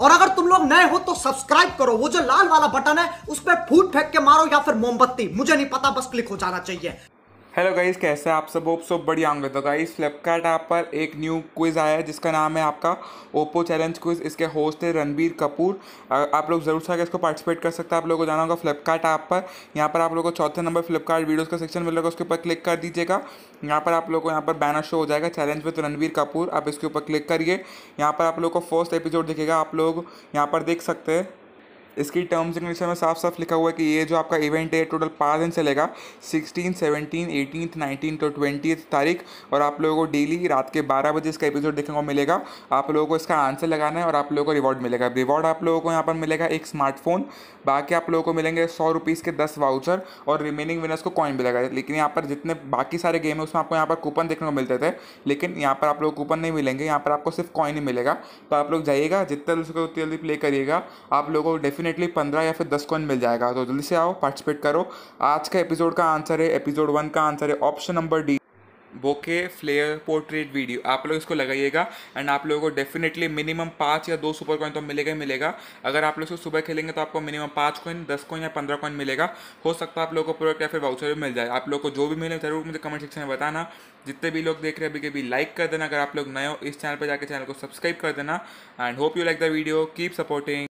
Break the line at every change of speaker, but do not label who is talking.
और अगर तुम लोग नए हो तो सब्सक्राइब करो वो जो लाल वाला बटन है उस पर फूट फेंक के मारो या फिर मोमबत्ती मुझे नहीं पता बस क्लिक हो जाना चाहिए
हेलो गाइस कैसे आप सब होप सब बढ़िया होंगे तो गाइस फ्लिपकार्ट ऐप पर एक न्यू क्विज़ आया है जिसका नाम है आपका ओप्पो चैलेंज क्विज़ इसके होस्ट है रणबीर कपूर आप लोग जरूर से इसको पार्टिसिपेट कर सकते हैं आप लोगों को जाना होगा फ्लिपकार्ट ऐप पर यहाँ पर आप लोगों को चौथे नंबर फ्लिपकार्ट वीडियोज़ का सेक्शन मिलेगा उसके ऊपर क्लिक कर दीजिएगा यहाँ पर आप लोग को यहाँ पर बैनर शो हो जाएगा चैलेंज विथ रणबीर कपूर आप इसके ऊपर क्लिक करिए यहाँ पर आप लोग को फर्स्ट एपिसोड दिखेगा आप लोग यहाँ पर देख सकते हैं इसकी टर्म्स एंड कंडीशन में साफ साफ लिखा हुआ है कि ये जो आपका इवेंट है टोटल पाँच दिन चलेगा sixteen seventeen eighteen nineteen to twenty तारीख और आप लोगों को डेली रात के बारह बजे इसका एपिसोड देखने को मिलेगा आप लोगों को इसका आंसर लगाना है और आप लोगों को रिवॉर्ड मिलेगा रिवॉर्ड आप लोगों को यहाँ पर मिलेगा एक स्मार्टफोन बाकी आप लोगों को मिलेंगे सौ रुपीज़ के दस वाउचर और रिमेनिंग विनर्स को कॉइन मिलेगा लेकिन यहाँ पर जितने बाकी सारे गेम है उसमें आपको यहाँ पर कूपन देखने को मिलते थे लेकिन यहाँ पर आप लोग कूपन नहीं मिलेंगे यहाँ पर आपको सिर्फ कॉइन ही मिलेगा तो आप लोग जाइएगा जितना जल्दी उतनी जल्दी प्ले करिएगा आप लोगों को डेफिनेट डेफिनेटली पंद्रह या फिर दस कॉइन मिल जाएगा तो जल्दी से आओ पार्टिसिपेट करो आज का एपिसोड का आंसर है एपिसोड वन का आंसर है option number D bokeh flare portrait video आप लोग इसको लगाइएगा एंड आप लोगों को डेफिनेटली मिनिमम पाँच या दो सुपर कॉइन तो मिलेगा ही मिलेगा अगर आप लोग इसको सुबह खेलेंगे तो आपको मिनिमम पाँच कॉइन दस कॉइन या पंद्रह कॉइन मिलेगा हो सकता है आप लोगों को प्रोडक्ट या फिर वाउचर भी मिल जाए आप लोग को जो भी मिले ज़रूर मुझे कमेंट सेक्शन में बताना जितने भी लोग देख रहे हैं अभी के भी लाइक कर देना अगर आप लोग नए हो इस चैनल पर जाकर चैनल को सब्सक्राइब कर देना and hope you like the video keep supporting